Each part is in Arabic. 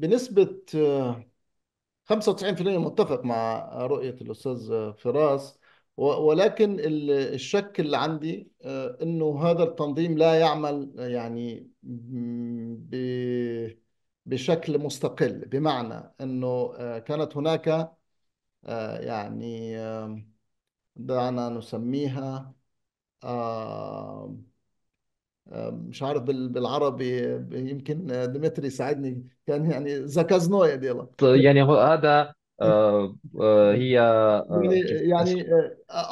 بنسبة 95% آه، متفق مع رؤية الأستاذ آه، فراس ولكن الشك اللي عندي آه، انه هذا التنظيم لا يعمل يعني بشكل مستقل بمعنى انه كانت هناك يعني دعنا نسميها آه، مش عارف بالعربي آه، يمكن آه، ديمتري يساعدني كان يعني زكازنويا ديلا يعني هو هذا آه آه هي يعني, يعني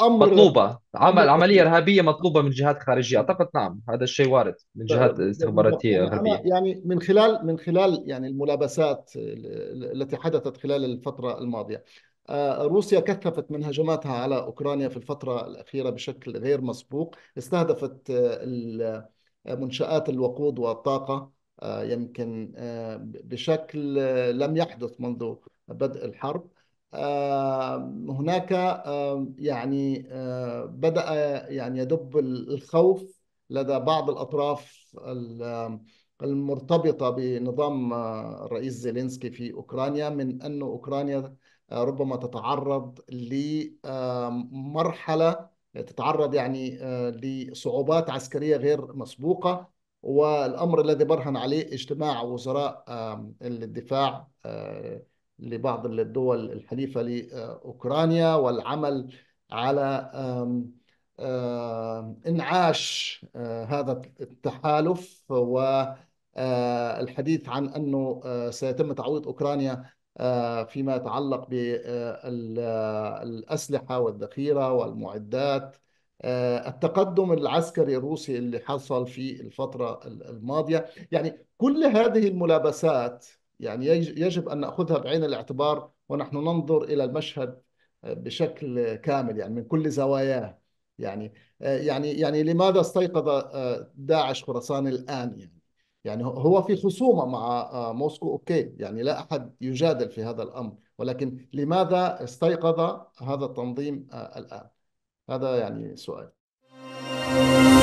امر مطلوبه عمل عمليه ارهابيه مطلوبه من جهات خارجيه اعتقد نعم هذا الشيء وارد من جهات استخباراتيه غربيه يعني, يعني من خلال من خلال يعني الملابسات التي حدثت خلال الفتره الماضيه روسيا كثفت من هجماتها على اوكرانيا في الفتره الاخيره بشكل غير مسبوق استهدفت منشآت الوقود والطاقة آه، يمكن آه، بشكل آه، لم يحدث منذ بدء الحرب هناك يعني بدأ يعني يدب الخوف لدى بعض الأطراف المرتبطة بنظام الرئيس زيلينسكي في أوكرانيا من أن أوكرانيا ربما تتعرض لمرحلة تتعرض يعني آه، لصعوبات عسكرية غير مسبوقة والأمر الذي برهن عليه اجتماع وزراء الدفاع آه، لبعض الدول الحليفة لأوكرانيا والعمل على انعاش آه، هذا التحالف والحديث عن أنه سيتم تعويض أوكرانيا آه، فيما يتعلق بالأسلحة آه، آه، والذخيرة والمعدات التقدم العسكري الروسي اللي حصل في الفترة الماضية يعني كل هذه الملابسات يعني يجب أن نأخذها بعين الاعتبار ونحن ننظر إلى المشهد بشكل كامل يعني من كل زواياه يعني يعني يعني لماذا استيقظ داعش خراسان الآن يعني يعني هو في خصومة مع آه، موسكو أوكي يعني لا أحد يجادل في هذا الأمر ولكن لماذا استيقظ هذا التنظيم آه، الآن هذا يعني سؤال